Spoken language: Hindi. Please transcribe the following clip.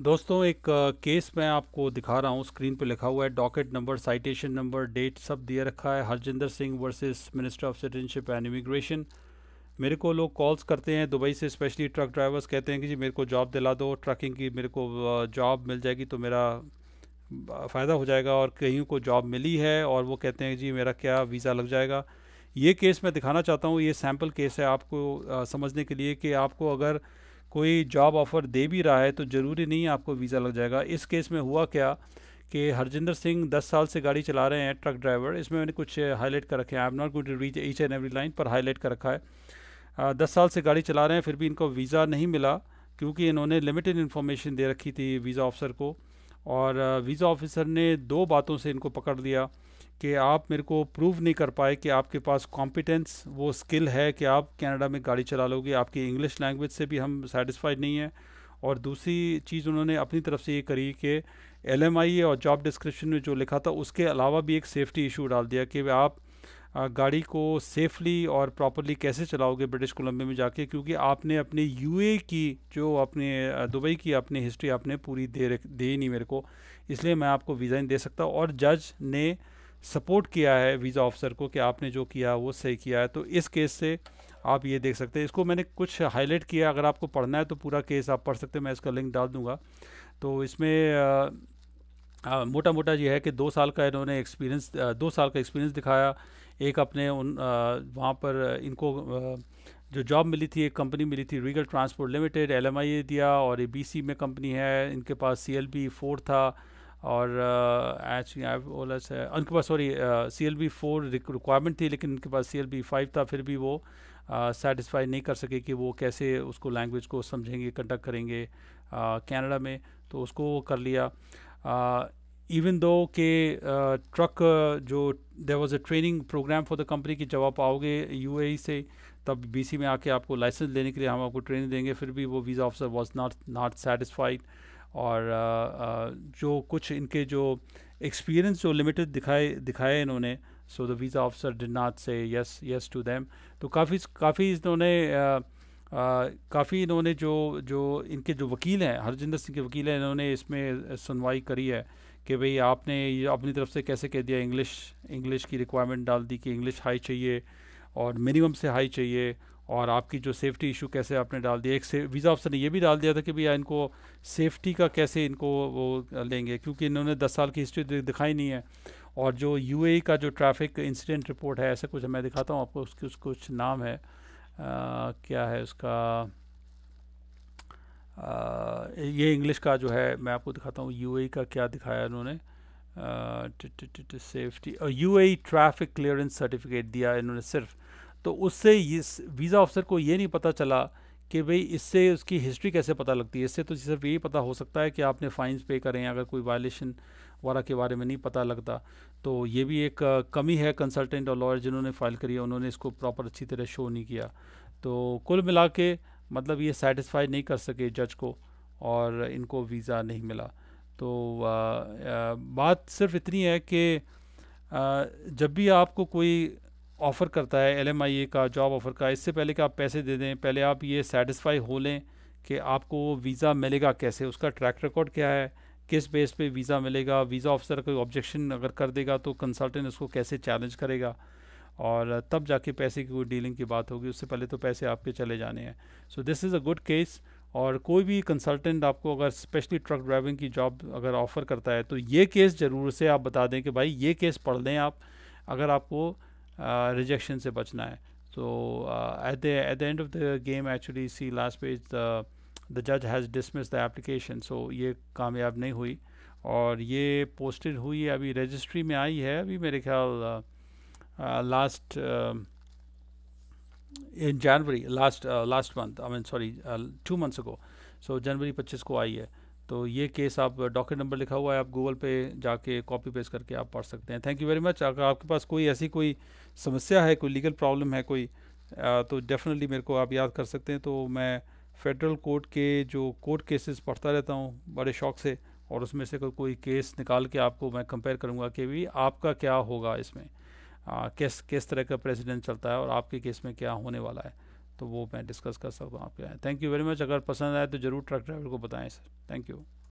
दोस्तों एक केस मैं आपको दिखा रहा हूँ स्क्रीन पे लिखा हुआ है docket number citation number date सब दिया रखा है Harjinder Singh versus minister of citizenship and immigration मेरे को लोग कॉल्स करते हैं दुबई से स्पेशली ट्रक ड्राइवर्स कहते हैं कि जी मेरे को जॉब दिला दो ट्रकिंग की मेरे को जॉब मिल जाएगी तो मेरा फ़ायदा हो जाएगा और कहीं को जॉब मिली है और वो कहते हैं जी मेरा क्या वीज़ा लग जाएगा ये केस मैं दिखाना चाहता हूँ ये सैम्पल केस है आपको समझने के लिए कि आपको अगर कोई जॉब ऑफ़र दे भी रहा है तो ज़रूरी नहीं आपको वीज़ा लग जाएगा इस केस में हुआ क्या कि हरजिंदर सिंह दस साल से गाड़ी चला रहे हैं ट्रक ड्राइवर इसमें मैंने कुछ हाईलाइट कर रखे हैं I am not going to reach each and every line पर हाईलाइट कर रखा है दस साल से गाड़ी चला रहे हैं फिर भी इनको वीज़ा नहीं मिला क्योंकि इन्होंने लिमिटेड इन्फॉर्मेशन दे रखी थी वीज़ा ऑफिसर को और वीज़ा ऑफिसर ने दो बातों से इनको पकड़ लिया कि आप मेरे को प्रूव नहीं कर पाए कि आपके पास कॉम्पिटेंस वो स्किल है कि आप कनाडा में गाड़ी चला लोगे आपकी इंग्लिश लैंग्वेज से भी हम सेटिस्फाइड नहीं हैं और दूसरी चीज़ उन्होंने अपनी तरफ से ये करी कि एल और जॉब डिस्क्रिप्शन में जो लिखा था उसके अलावा भी एक सेफ्टी इशू डाल दिया कि आप गाड़ी को सेफली और प्रॉपरली कैसे चलाओगे ब्रिटिश कोलंबिया में जाके क्योंकि आपने अपने यूए की जो अपने दुबई की अपनी हिस्ट्री आपने पूरी दे दे नहीं मेरे को इसलिए मैं आपको वीज़ा नहीं दे सकता और जज ने सपोर्ट किया है वीज़ा ऑफिसर को कि आपने जो किया वो सही किया है तो इस केस से आप ये देख सकते हैं इसको मैंने कुछ हाईलाइट किया अगर आपको पढ़ना है तो पूरा केस आप पढ़ सकते हैं मैं इसका लिंक डाल दूंगा तो इसमें आ, आ, मोटा मोटा ये है कि दो साल का इन्होंने एक्सपीरियंस दो साल का एक्सपीरियंस दिखाया एक अपने उन वहाँ पर इनको आ, जो जॉब मिली थी एक कंपनी मिली थी रीगल ट्रांसपोर्ट लिमिटेड एल दिया और ए बी सी में कंपनी है इनके पास सी एल बी था और एच आई ओलस है उनके पास sorry C L B four requirement थी लेकिन उनके पास सी एल बी फाइव था फिर भी वो सेटिस्फाई uh, नहीं कर सके कि वो कैसे उसको लैंग्वेज को समझेंगे कंडक्ट करेंगे कनाडा uh, में तो उसको वो कर लिया इवन दो के ट्रक जो there was a training programme for the company कि जब आप आओगे यूएई e से तब सी में आके आपको लाइसेंस लेने के लिए हम आपको ट्रेनिंग देंगे फिर भी वो visa officer was not not satisfied और जो कुछ इनके जो एक्सपीरियंस जो लिमिटेड दिखाए दिखाए इन्होंने so the visa officer did not say yes yes to them तो काफ़ी काफ़ी इन्होंने काफ़ी इन्होंने जो जो इनके जो वकील हैं हरजिंदर सिंह के वकील हैं इन्होंने इसमें सुनवाई करी है कि भाई आपने अपनी तरफ से कैसे कह दिया इंग्लिश इंग्लिश की रिक्वायरमेंट डाल दी कि इंग्लिश हाई चाहिए और मिनिमम से हाई चाहिए और आपकी जो सेफ्टी इशू कैसे आपने डाल दिया एक से वीज़ा ऑफिसर ने ये भी डाल दिया था कि भैया इनको सेफ्टी का कैसे इनको वो लेंगे क्योंकि इन्होंने दस साल की हिस्ट्री दिखाई नहीं है और जो यूएई e का जो ट्रैफिक इंसिडेंट रिपोर्ट है ऐसा कुछ मैं दिखाता हूँ आपको उसकी उस कुछ नाम है आ, क्या है उसका आ, ये इंग्लिश का जो है मैं आपको दिखाता हूँ यू e का क्या दिखाया इन्होंने safety you a traffic clearance certificate दिया इन्होंने सिर्फ तो उससे इस वीज़ा ऑफिसर को ये नहीं पता चला कि भाई इससे उसकी हिस्ट्री कैसे पता लगती है इससे तो सिर्फ यही पता हो सकता है कि आपने फ़ाइन्स पे करें अगर कोई वायलेशन वगैरह के बारे में नहीं पता लगता तो ये भी एक कमी है कंसल्टेंट और लॉयर जिन्होंने फाइल करी है उन्होंने इसको प्रॉपर अच्छी तरह शो नहीं किया तो कुल मिला के मतलब ये सेटिस्फाई नहीं कर सके जज को और इनको वीज़ा नहीं मिला तो आ, आ, बात सिर्फ इतनी है कि जब भी आपको कोई ऑफ़र करता है एल का जॉब ऑफ़र का इससे पहले कि आप पैसे दे दें पहले आप ये सेटिस्फाई हो लें कि आपको वीज़ा मिलेगा कैसे उसका ट्रैक रिकॉर्ड क्या है किस बेस पे वीज़ा मिलेगा वीज़ा ऑफिसर कोई ऑब्जेक्शन अगर कर देगा तो कंसल्टेंट उसको कैसे चैलेंज करेगा और तब जाके पैसे की कोई डीलिंग की बात होगी उससे पहले तो पैसे आपके चले जाने हैं so this is a good case और कोई भी कंसल्टेंट आपको अगर स्पेशली ट्रक ड्राइविंग की जॉब अगर ऑफ़र करता है तो ये केस ज़रूर से आप बता दें कि भाई ये केस पढ़ लें आप अगर आपको रिजेक्शन से बचना है So uh, at the at the end of the game, actually see last page the the judge has dismissed the application. So ये कामयाब नहीं हुई और ये पोस्टेड हुई अभी रजिस्ट्री में आई है अभी मेरे ख्याल last in January last last month I mean sorry two months को सो जनवरी 25 को आई है तो ये केस आप डॉक्यूमेंट नंबर लिखा हुआ है आप गूगल पे जाके कॉपी पेस्ट करके आप पढ़ सकते हैं थैंक यू वेरी मच अगर आपके पास कोई ऐसी कोई समस्या है कोई लीगल प्रॉब्लम है कोई आ, तो डेफिनेटली मेरे को आप याद कर सकते हैं तो मैं फेडरल कोर्ट के जो कोर्ट केसेस पढ़ता रहता हूँ बड़े शौक से और उसमें से कोई कोई केस निकाल के आपको मैं कंपेयर करूँगा कि भी आपका क्या होगा इसमें आ, किस किस तरह का प्रेसिडेंट चलता है और आपके केस में क्या होने वाला है तो वो मैं डिस्कस कर सकता हूँ आपके यहाँ थैंक यू वेरी मच अगर पसंद आए तो ज़रूर ट्रक ड्राइवर को बताएं सर थैंक यू